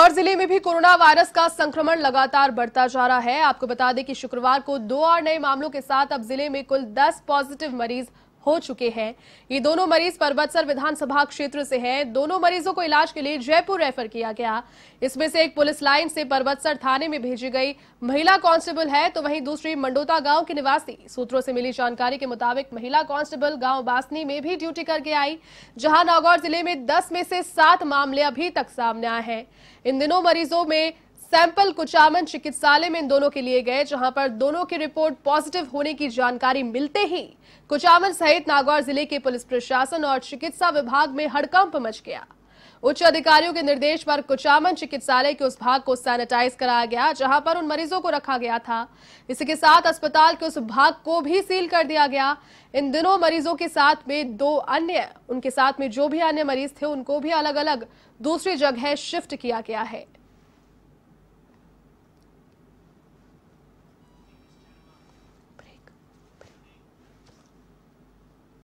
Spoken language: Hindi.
और जिले में भी कोरोना वायरस का संक्रमण लगातार बढ़ता जा रहा है आपको बता दें कि शुक्रवार को दो और नए मामलों के साथ अब जिले में कुल 10 पॉजिटिव मरीज हो चुके हैं ये दोनों मरीज परबतसर विधानसभा क्षेत्र से हैं दोनों मरीजों को इलाज के लिए जयपुर रेफर किया गया इसमें से एक पुलिस लाइन से परबतसर थाने में भेजी गई महिला कांस्टेबल है तो वहीं दूसरी मंडोता गांव की निवासी सूत्रों से मिली जानकारी के मुताबिक महिला कांस्टेबल गांव बासनी में भी ड्यूटी करके आई जहां नागौर जिले में दस में से सात मामले अभी तक सामने आए हैं इन दिनों मरीजों में सैंपल कुचामन चिकित्सालय में इन दोनों के लिए गए जहां पर दोनों की रिपोर्ट पॉजिटिव होने की जानकारी मिलते ही कुचामन सहित नागौर जिले के पुलिस प्रशासन और चिकित्सा विभाग में हड़कंप मच गया उच्च अधिकारियों के निर्देश पर कुचामन चिकित्सालय के उस भाग को सैनिटाइज कराया गया जहां पर उन मरीजों को रखा गया था इसी के साथ अस्पताल के उस भाग को भी सील कर दिया गया इन दिनों मरीजों के साथ में दो अन्य उनके साथ में जो भी अन्य मरीज थे उनको भी अलग अलग दूसरी जगह शिफ्ट किया गया है